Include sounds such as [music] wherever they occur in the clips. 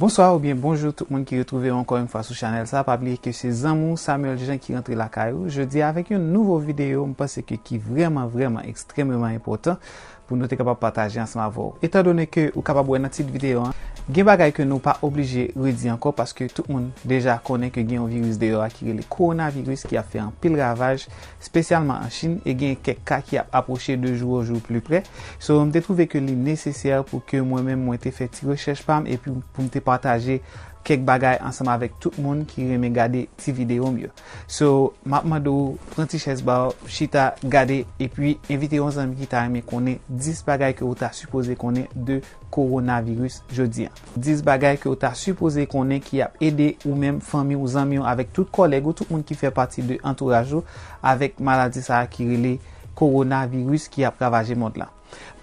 Bonsoir ou bien bonjour tout moun ki retrouvé ankon yon fwa sou chanel. Sa pa pli ke se zan moun Samuel Jean ki rentre la kayou. Je di avek yon nouvo videyo mpase ke ki vreman vreman ekstrememan impotant. pou nou te kapap pataje ansa ma vò. Eta donè ke ou kapap wè nan tit videyo, gen bagay ke nou pa oblije redi anko paske tout moun deja konen ke gen yon virus deyo akire li. Kou anan virus ki a fe an pil ravaj spesyalman an Chin e gen kek ka ki ap aproche de jou ou jou pli pre. So mwen te trouve ke li nesesyèl pou ke mwen men mwen te feti rechèche pam e pou mwen te pataje Kek bagay ansama vek tout moun ki reme gade ti videyo myo. So, mapman do, pranti chesba, chita, gade, epwi, evite yon zanmi ki ta reme konen 10 bagay ki ou ta supose konen de koronavirus jodi an. 10 bagay ki ou ta supose konen ki ap ede ou menm fami ou zanmi yo avek tout koleg ou tout moun ki fe pati de entourajou avek maladi sa akirele koronavirus ki ap ravaje mod lan.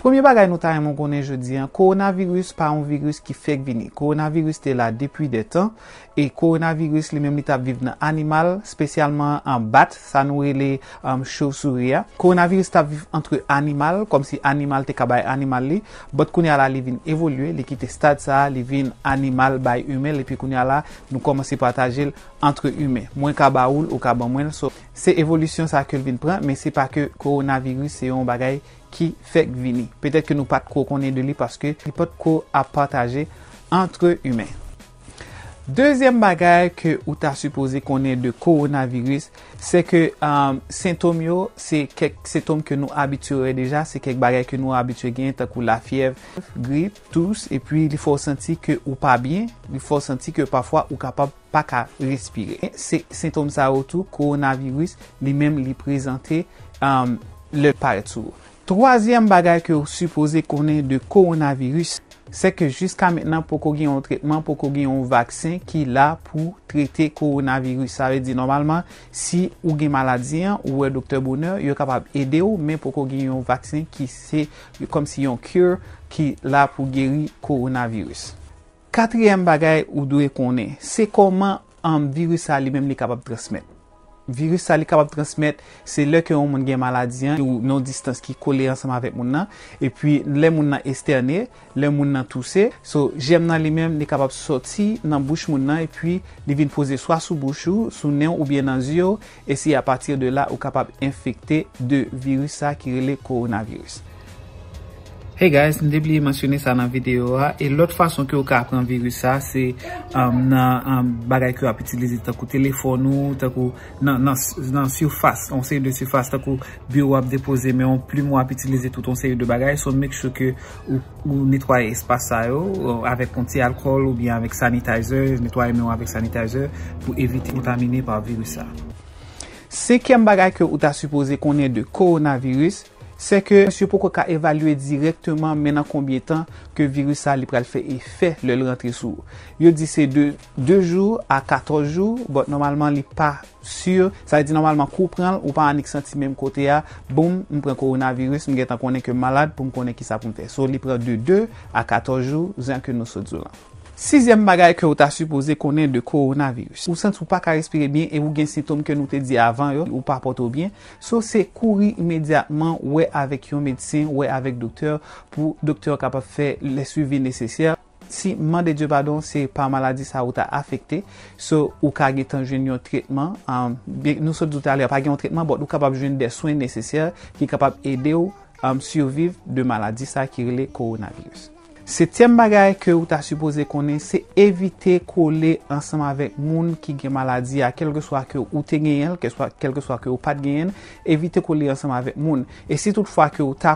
Premier bagay nou ta remon konen je di, koronavirus pa an virus ki fek vini. Koronavirus te la depuy de tan, e koronavirus li mem li tap viv nan animal, spesyalman an bat, sa nou e le chow suri ya. Koronavirus tap viv antre animal, kom si animal te kabay animal li, bot koni ala li vin evolue, li kite stad sa, li vin animal bay humel, epi koni ala nou komanse patajil antre humel, mwen ka ba oul ou ka ba mwen. Se evolusyon sa ke vin pren, men se pa ke koronavirus se yon bagay ki fek vini. Petèl ke nou pat kou konen de li paske li pat kou ap pataje antre ymen. Dezyen bagay ke ou ta suppose konen de koronavirus se ke um, sintom yo se kek sintom ke nou habituye deja se kek bagay ke nou habituye gen tak ou la fiev, grip, tous e pi li fò senti ke ou pa bien li fò senti ke pafwa ou kapab pa ka respire. Se sintom sa wotou koronavirus li menm li prezante um, le partouro. Troasyen bagay ki ou supose konen de koronavirus, se ke jiska menan pou ko gen yon traitman, pou ko gen yon vaksin ki la pou trete koronavirus. Sa ve di normalman, si ou gen maladyen ou e doktor boner, yo kapab ede ou, men pou ko gen yon vaksin ki se, kom si yon cure ki la pou geri koronavirus. Katryen bagay ou dwe konen, se koman an virus a li men li kapab transmit. Virou sa li kabab transmèt se lè ke ou moun gen maladyen ou nou distans ki kole ansam avèk moun nan e pi lè moun nan esternè, lè moun nan tousè. So jèm nan li mèm li kabab soti nan bouch moun nan e pi li vin fose swa sou bouchou, sou neon ou bien nan ziyo e si a patir de la ou kabab infekte de virou sa ki rele koronavirouz. Hey guys, nid ebliye mansyone sa nan videyo a e lot fason ki ou ka apren viru sa se nan bagay ki ou ap itilize takou telefon ou takou nan surfase, onseye de surfase takou biyo ou ap depoze meyon plume ou ap itilize tout, onseye de bagay son meksyo ki ou netwaye espasa yo avek konti alkol ou biyan avek sanitize, netwaye meyon avek sanitize pou evite kontamine par viru sa. Se kem bagay ki ou ta supose konye de koronavirus? Se ke, monsye pou kwa ka evalue direktman menan kombye tan ke virus sa li prel fe e fe lèl rentre sou. Yo di bon, se de 2 jou a 14 jou, bot normalman li pa sur, sa li di normalman kouprenl ou pa anik senti menm kote ya, boom, mpren koronavirus, mgetan konen ke malad pou mkonen ki sa ponte. So li prel de 2 a 14 jou, zan ke nou so djou lan. Sizyem bagay ke ou ta supose konen de koronavirus, ou sent ou pa ka respire bin e ou gen sitom ke nou te di avan yo ou pa apote ou bin, so se kouri imediatman ou e avek yon medisyen ou e avek doktor pou doktor kapap fe le suivi nesesye. Si man de diop adon se pa maladi sa ou ta afekte, so ou ka getan jen yon tretman, nou sot zote ale apage yon tretman bot ou kapap jen de swen nesesye ki kapap ede ou sirviv de maladi sa ki rele koronavirus. Setyem bagay ke ou ta supose konen, se evite kole ansanman vek moun ki gen maladi ya. Kelke swa ke ou te genyen, kelke swa ke ou pat genyen, evite kole ansanman vek moun. E si toutfwa ke ou ta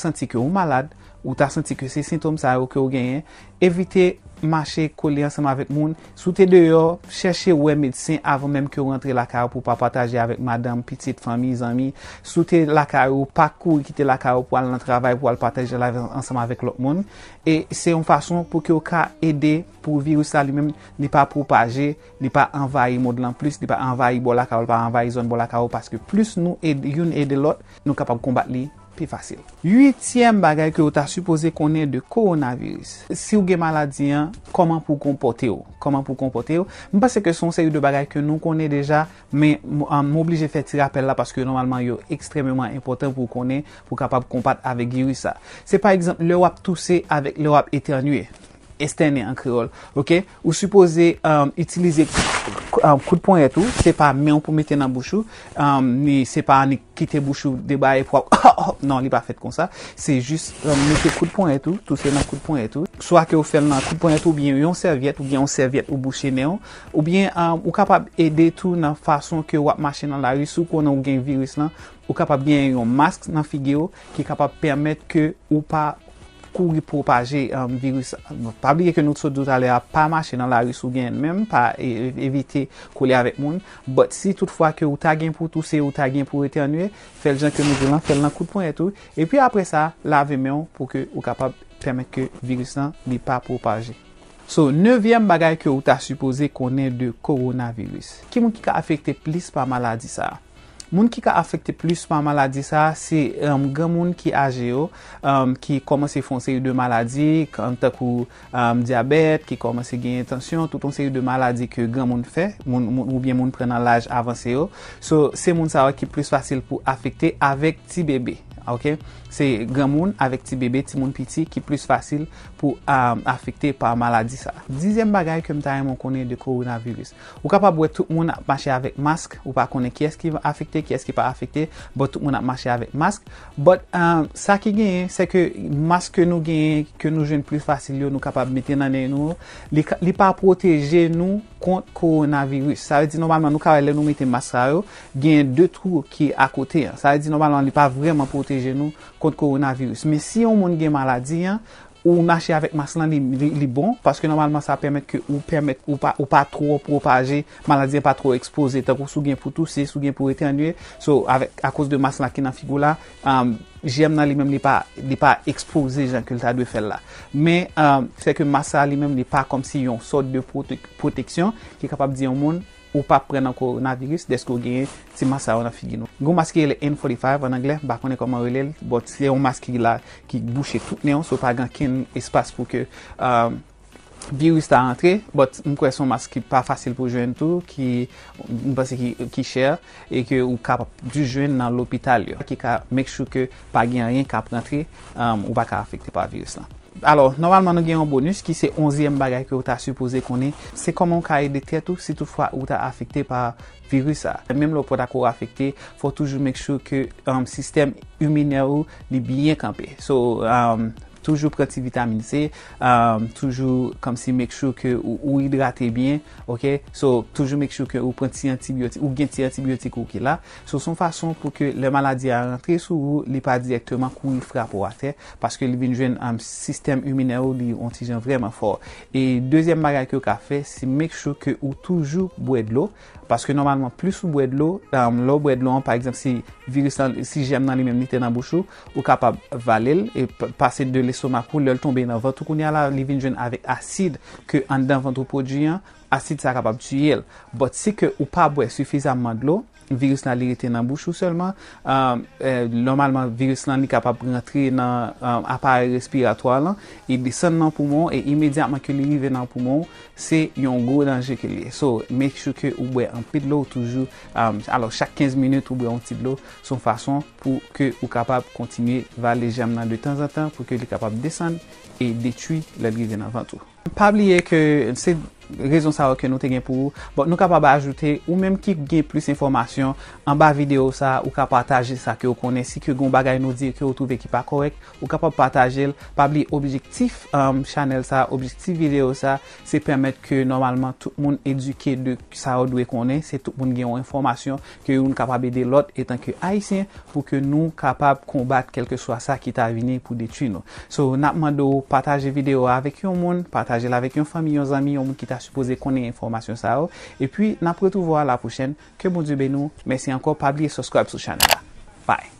senti ke ou malad, Ou ta senti ke se sintom sa yo ke yo genye, evite mache kole ansama vek moun, soute deyo, cheshe we medisin avon menm ke yo rentre la karo pou pa pataje avek madame, pitit, fami, zami, soute la karo, pakou yi kite la karo pou al nan travay pou al pataje la ansama vek lop moun. E se yon fason pou ke yo ka ede pou virus sa li menm ni pa propaje, ni pa envaye mod lan plus, ni pa envaye bol la karo, li pa envaye zon bol la karo, paske plus nou yon ede lot, nou kapab kombat li. fasil. Yuityem bagay ke ou ta supose konen de koronaviris. Si ou gen maladyen, koman pou kompote ou? Koman pou kompote ou? Mwen pase ke son se yu de bagay ke nou konen deja men m'oblije feti rapel la paske normalman yu ekstrememan impotant pou konen pou kapap kompate avek yu sa. Se par exemple, le wap tousi avek le wap eternye. este nè an kreol. Ou suppose itilize um, kout um, pon etou, se pa mè an pou metè nan bouchou, um, se pa ni kite bouchou, debaye pou ap [coughs] oh, oh, nan li pa fèt kon sa, se jist metè kout pon etou, tout se nan kout pon etou so a ke ou fè nan kout pon etou, ou bien yon serviette, ou bien yon serviette ou bouché nè an ou bien ou kapab ede tout nan fason ke wap mache nan la risou kon nan ou gen virus lan, ou kapab bien yon mask nan figè ou, ki kapab permèt ke ou pa kou gri propaje um, virus, bon, pa bile ke nou sot dout ale a pa mache nan la risou gen men, pa evite kou li avek moun, but si tout fwa ke ou ta gen pou tousse, ou ta gen pou ete anouye, fel jan ke nou zelan, fel nan kout pon etou, epi apre sa, la vemen pou ke ou kapab temet ke virus nan li pa propaje. So, nevyem bagay ke ou ta suppose konen de koronavirus. Ki moun ki ka afekte plis pa maladi sa? Moun ki ka afekte plus pa maladi sa, se um, gen moun ki age yo, um, ki komanse fon se yu de maladi, kante kou um, diabet, ki komanse genye tensyon, touton se yu de maladi ke gen moun fe, ou bien moun prenan laj avanse yo. Se moun sa wè ki plus fasil pou afekte avèk ti bebe. Se gen moun avèk ti bebe, ti moun piti, ki plus fasil pou afekte pa maladi sa. Dizem bagay ke mta yon moun kone de koronavirus. Ou ka pa bwe tout moun apache avèk mask ou pa kone ki eski va afekte ki eski pa afekte, bot tout moun ap mache avek mask. But, bon, euh, sa ki gen, se ke mask ke nou gen, ke nou jen pli fasil yo, nou kapab meten nanen nou, li pa proteje nou kont koronavirus. Sa ve di normalman, nou ka ve le nou meten mask ra yo, gen de trou ki akote. Sa ve di normalman, li pa vreman proteje nou kont koronavirus. Me si yon moun gen maladi, yon, Ou nache avèk mas lan li bon, paske normalman sa permèt ke ou pa tro propaje, maladyen pa tro expose, ta kou sou gen pou tousi, sou gen pou eten nye, sou avèk a kous de mas lan ki nan figou la, jèm nan li mèm li pa expose jan ke lta dwe fel la. Me, fè ke mas lan li mèm li pa kom si yon sot de proteksyon ki kapab di yon moun, ou pa pren nan koronaviris desko genye ti masa wana figi nou. Gou maske e li N45 an angle, bak wane koman wilel, bot se yon maske li la ki bouchè tout neon, so pa gen ken espase pou ke um, virus ta rentre, bot mwen kwen son maske ki pa fasil pou jwen tou, ki chèr, e ke ou kapap di jwen nan l'opital yo, ki ka meksou ke pa genyen rien kap rentre, um, ou baka afekte pa virus lan. Alor, normalman nou gen yon bonus ki se onziyem bagay ke ou ta supose konen, se koman ka e detetou si tou fwa ou ta afekte pa virus a. Mem lo pou ta kor afekte, fwa toujou mèk chou ke sistem um, yon mineralou li byen kampe. So, am... Um, Toujou prenti vitamin C um, Toujou, kom si mek chou ke Ou hidrate bien, ok Toujou mek chou ke ou prenti antibiotik Ou gen ti antibiotik ou ke la Sou son fason pou ke le maladi a rentre sou Li pa direktman kou li frap ou ate Paske li vin jwen am um, sistem Humine ou li ontijen vreman for E dezyen bagay ke ou ka fe, si mek chou Ke ou toujou bwe de lo Paske normalman, plus ou bwe de um, lo Lò bwe de lon, par exemple, si virus Si jem nan li menmite nan bouchou Ou kapab valel, e pase dele sou makou lèl ton bè nan vò. Tou koun yal la livin joun avè asid kè an dan vantou pò djiyan, asid sa kapab tüyel. Bòt se ke ou pab wè sufisa man glò, virus nan li rete nan bouchou selman, euh, euh, normalman virus nan li kapap rentre nan euh, apay respiratoi lan, e disen nan poumon, e imediatman ke li rive nan poumon, se yon gro danje ke li. So, mek chou ke ou bwe anpide lou toujou, alo chak 15 minute ou bwe anpide lou, son fason pou ke ou kapap kontinye vali jam nan de tan zatan, pou ke li kapap desen, e detui la grive nan vantou. Pabli ye ke... rezon sa ou ke nou te gen pou ou. Bon, nou kapab ajoute ou menm ki gen plus informasyon an ba video sa ou kapatajil sa ke ou konen. Si ke goun bagay nou di ke ou touve ki pa korek, ou kapab patajil pabli objektif um, chanel sa, objektif video sa se pemet ke normalman tout moun eduke de sa ou dwe konen. Se tout moun gen ou informasyon ke ou nou kapab edi lot etan ke aisyen pou ke nou kapab kombat kelke swa sa ki ta vini pou detu nou. So, napman do patajil video avek yon moun, patajil avek yon fami, yon zami, yon moun ki ta Supose konen yon informasyon sa ou. Oh. E pi, nan pritou vou a la pou chen. Ke bon dibe nou. Mersi anko. Pa blie subscribe sou chanel la. Bye.